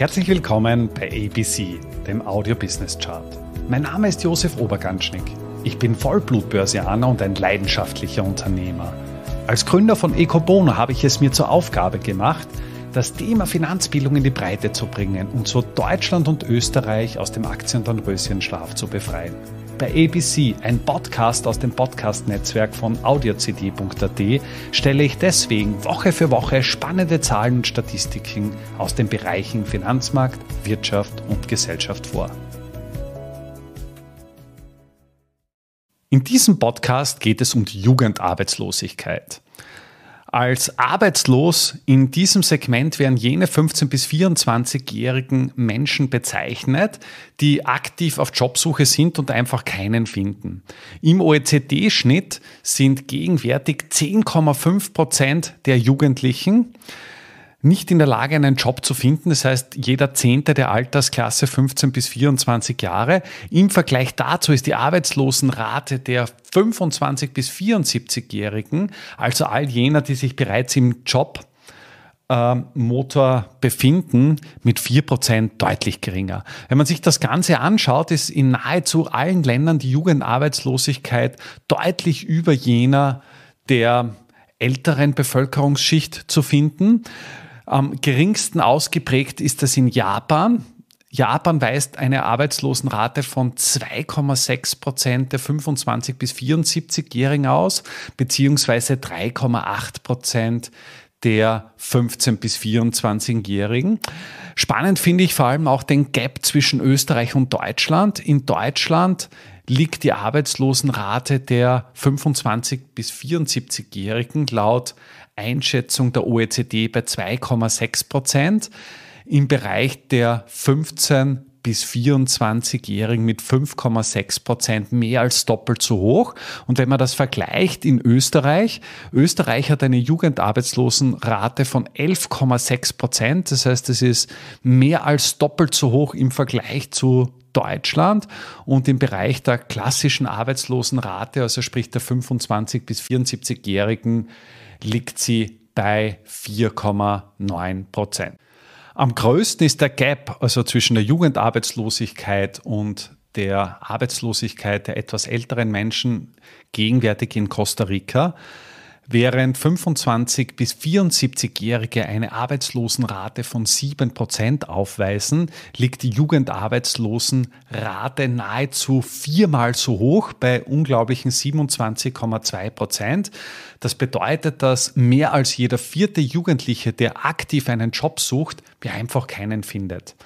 Herzlich willkommen bei ABC, dem Audio Business Chart. Mein Name ist Josef Oberganschnick. Ich bin Vollblutbörsianer und ein leidenschaftlicher Unternehmer. Als Gründer von Ecobono habe ich es mir zur Aufgabe gemacht, das Thema Finanzbildung in die Breite zu bringen und so Deutschland und Österreich aus dem Aktien- und Röschenschlaf zu befreien bei ABC, ein Podcast aus dem Podcast-Netzwerk von audiocd.at, stelle ich deswegen Woche für Woche spannende Zahlen und Statistiken aus den Bereichen Finanzmarkt, Wirtschaft und Gesellschaft vor. In diesem Podcast geht es um die Jugendarbeitslosigkeit. Als arbeitslos in diesem Segment werden jene 15- bis 24-jährigen Menschen bezeichnet, die aktiv auf Jobsuche sind und einfach keinen finden. Im OECD-Schnitt sind gegenwärtig 10,5 Prozent der Jugendlichen nicht in der Lage, einen Job zu finden. Das heißt, jeder Zehnte der Altersklasse 15 bis 24 Jahre. Im Vergleich dazu ist die Arbeitslosenrate der 25 bis 74-Jährigen, also all jener, die sich bereits im Jobmotor ähm, Motor befinden, mit 4% deutlich geringer. Wenn man sich das Ganze anschaut, ist in nahezu allen Ländern die Jugendarbeitslosigkeit deutlich über jener der älteren Bevölkerungsschicht zu finden. Am geringsten ausgeprägt ist das in Japan. Japan weist eine Arbeitslosenrate von 2,6 Prozent der 25- bis 74-Jährigen aus, beziehungsweise 3,8 Prozent der 15- bis 24-Jährigen. Spannend finde ich vor allem auch den Gap zwischen Österreich und Deutschland. In Deutschland liegt die Arbeitslosenrate der 25- bis 74-Jährigen laut Einschätzung der OECD bei 2,6 Prozent. Im Bereich der 15 bis 24-Jährigen mit 5,6 Prozent mehr als doppelt so hoch. Und wenn man das vergleicht in Österreich, Österreich hat eine Jugendarbeitslosenrate von 11,6 Prozent. Das heißt, es ist mehr als doppelt so hoch im Vergleich zu Deutschland und im Bereich der klassischen Arbeitslosenrate, also sprich der 25- bis 74-Jährigen, liegt sie bei 4,9 Prozent. Am größten ist der Gap, also zwischen der Jugendarbeitslosigkeit und der Arbeitslosigkeit der etwas älteren Menschen, gegenwärtig in Costa Rica während 25 bis 74-Jährige eine Arbeitslosenrate von 7% aufweisen, liegt die Jugendarbeitslosenrate nahezu viermal so hoch bei unglaublichen 27,2%. Das bedeutet, dass mehr als jeder vierte Jugendliche, der aktiv einen Job sucht, wie einfach keinen findet.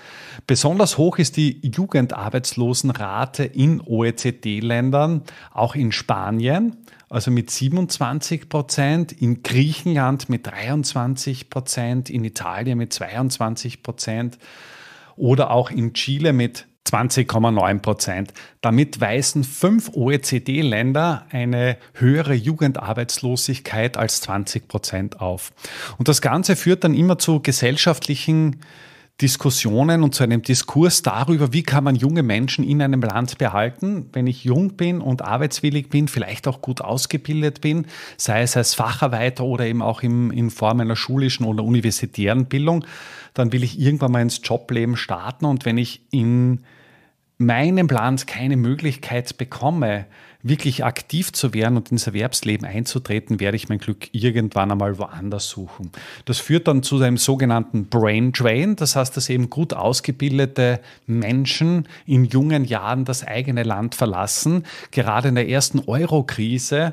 Besonders hoch ist die Jugendarbeitslosenrate in OECD-Ländern, auch in Spanien, also mit 27 Prozent, in Griechenland mit 23 Prozent, in Italien mit 22 Prozent oder auch in Chile mit 20,9 Prozent. Damit weisen fünf OECD-Länder eine höhere Jugendarbeitslosigkeit als 20 Prozent auf. Und das Ganze führt dann immer zu gesellschaftlichen Diskussionen und zu einem Diskurs darüber, wie kann man junge Menschen in einem Land behalten, wenn ich jung bin und arbeitswillig bin, vielleicht auch gut ausgebildet bin, sei es als Facharbeiter oder eben auch im, in Form einer schulischen oder universitären Bildung, dann will ich irgendwann mal ins Jobleben starten und wenn ich in meinem Land keine Möglichkeit bekomme, wirklich aktiv zu werden und ins Erwerbsleben einzutreten, werde ich mein Glück irgendwann einmal woanders suchen. Das führt dann zu einem sogenannten Brain Drain, das heißt, dass eben gut ausgebildete Menschen in jungen Jahren das eigene Land verlassen. Gerade in der ersten Euro-Krise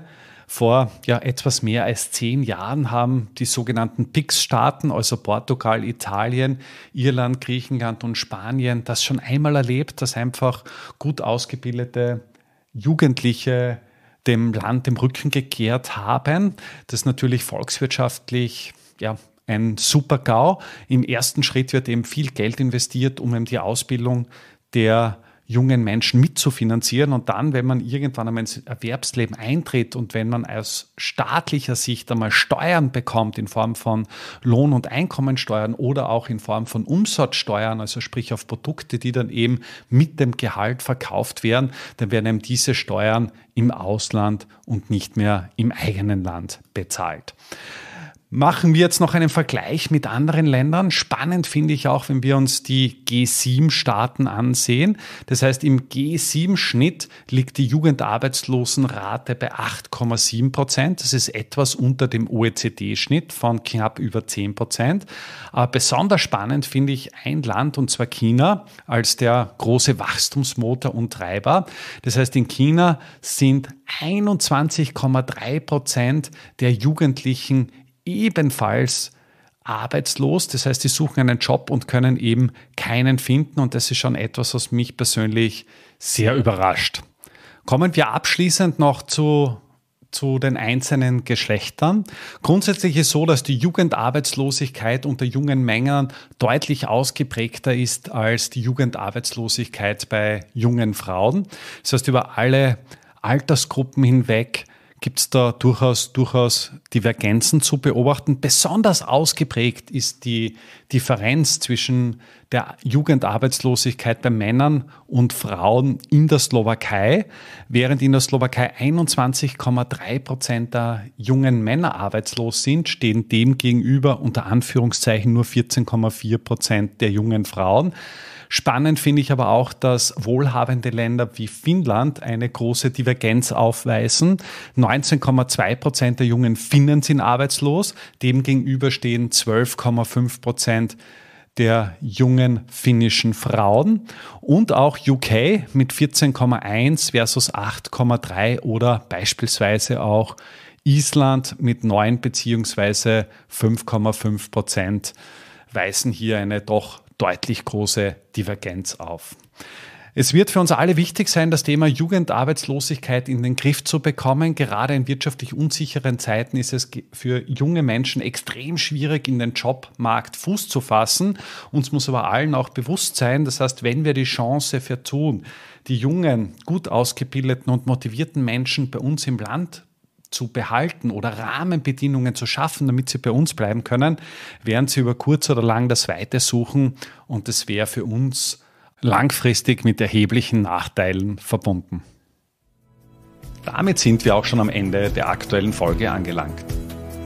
vor ja, etwas mehr als zehn Jahren haben die sogenannten PIX-Staaten, also Portugal, Italien, Irland, Griechenland und Spanien, das schon einmal erlebt, dass einfach gut ausgebildete Jugendliche dem Land den Rücken gekehrt haben. Das ist natürlich volkswirtschaftlich ja, ein super GAU. Im ersten Schritt wird eben viel Geld investiert, um eben die Ausbildung der jungen Menschen mitzufinanzieren. Und dann, wenn man irgendwann einmal ins Erwerbsleben eintritt und wenn man aus staatlicher Sicht einmal Steuern bekommt in Form von Lohn- und Einkommensteuern oder auch in Form von Umsatzsteuern, also sprich auf Produkte, die dann eben mit dem Gehalt verkauft werden, dann werden eben diese Steuern im Ausland und nicht mehr im eigenen Land bezahlt. Machen wir jetzt noch einen Vergleich mit anderen Ländern. Spannend finde ich auch, wenn wir uns die G7-Staaten ansehen. Das heißt, im G7-Schnitt liegt die Jugendarbeitslosenrate bei 8,7 Prozent. Das ist etwas unter dem OECD-Schnitt von knapp über 10 Prozent. Aber äh, besonders spannend finde ich ein Land, und zwar China, als der große Wachstumsmotor und Treiber. Das heißt, in China sind 21,3 Prozent der Jugendlichen ebenfalls arbeitslos. Das heißt, die suchen einen Job und können eben keinen finden. Und das ist schon etwas, was mich persönlich sehr überrascht. Kommen wir abschließend noch zu, zu den einzelnen Geschlechtern. Grundsätzlich ist so, dass die Jugendarbeitslosigkeit unter jungen Männern deutlich ausgeprägter ist als die Jugendarbeitslosigkeit bei jungen Frauen. Das heißt, über alle Altersgruppen hinweg gibt es da durchaus, durchaus Divergenzen zu beobachten. Besonders ausgeprägt ist die Differenz zwischen der Jugendarbeitslosigkeit bei Männern und Frauen in der Slowakei, während in der Slowakei 21,3 Prozent der jungen Männer arbeitslos sind, stehen dem gegenüber unter Anführungszeichen nur 14,4 Prozent der jungen Frauen. Spannend finde ich aber auch, dass wohlhabende Länder wie Finnland eine große Divergenz aufweisen. 19,2 Prozent der jungen Finnen sind arbeitslos, demgegenüber stehen 12,5 Prozent der jungen finnischen Frauen und auch UK mit 14,1 versus 8,3 oder beispielsweise auch Island mit 9 bzw. 5,5 Prozent weisen hier eine doch deutlich große Divergenz auf. Es wird für uns alle wichtig sein, das Thema Jugendarbeitslosigkeit in den Griff zu bekommen. Gerade in wirtschaftlich unsicheren Zeiten ist es für junge Menschen extrem schwierig, in den Jobmarkt Fuß zu fassen. Uns muss aber allen auch bewusst sein, das heißt, wenn wir die Chance vertun, die jungen, gut ausgebildeten und motivierten Menschen bei uns im Land zu behalten oder Rahmenbedingungen zu schaffen, damit sie bei uns bleiben können, während sie über kurz oder lang das Weite suchen und es wäre für uns langfristig mit erheblichen Nachteilen verbunden. Damit sind wir auch schon am Ende der aktuellen Folge angelangt.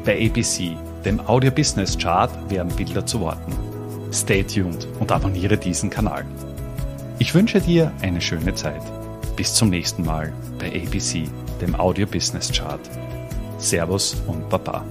Bei ABC, dem Audio Business Chart, werden Bilder zu Worten. Stay tuned und abonniere diesen Kanal. Ich wünsche dir eine schöne Zeit. Bis zum nächsten Mal bei ABC dem Audio Business Chart. Servus und Baba.